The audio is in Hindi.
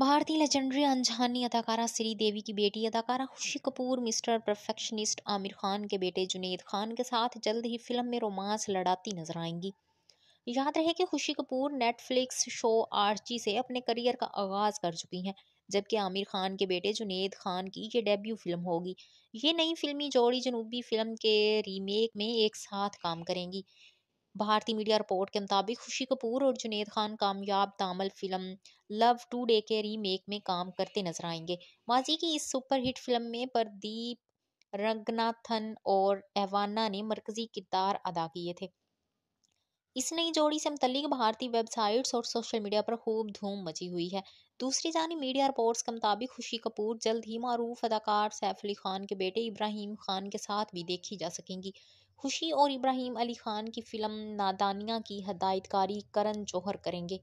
भारतीय लेजेंडरी अनजहानी अदाकारा श्री देवी की बेटी अदाकारा खुशी कपूर मिस्टर परफेक्शनिस्ट आमिर खान के बेटे जुनेद खान के साथ जल्द ही फिल्म में रोमांस लड़ाती नजर आएंगी याद रहे कि खुशी कपूर नेटफ्लिक्स शो आर्ची से अपने करियर का आगाज कर चुकी हैं जबकि आमिर खान के बेटे जुनेद खान की ये डेब्यू फिल्म होगी ये नई फिल्मी जोड़ी जनूबी फिल्म के रीमेक में एक साथ काम करेंगी भारतीय मीडिया रिपोर्ट के मुताबिक खुशी कपूर और जुनेद खान कामयाब Tamil film love today के रीमेक में काम करते नजर आएंगे माजी की इस सुपरहिट फिल्म में प्रदीप रंगनाथन और एवाना ने मरकजी किरदार अदा किए थे इस नई जोड़ी से मुतलिक भारतीय वेबसाइट्स और सोशल मीडिया पर खूब धूम मची हुई है दूसरी जानी मीडिया रिपोर्ट्स के मुताबिक खुशी कपूर जल्द ही मारूफ अदाकार सैफ अली खान के बेटे इब्राहिम खान के साथ भी देखी जा सकेंगी खुशी और इब्राहिम अली खान की फिल्म नादानिया की हदायतकारी करण जौहर करेंगे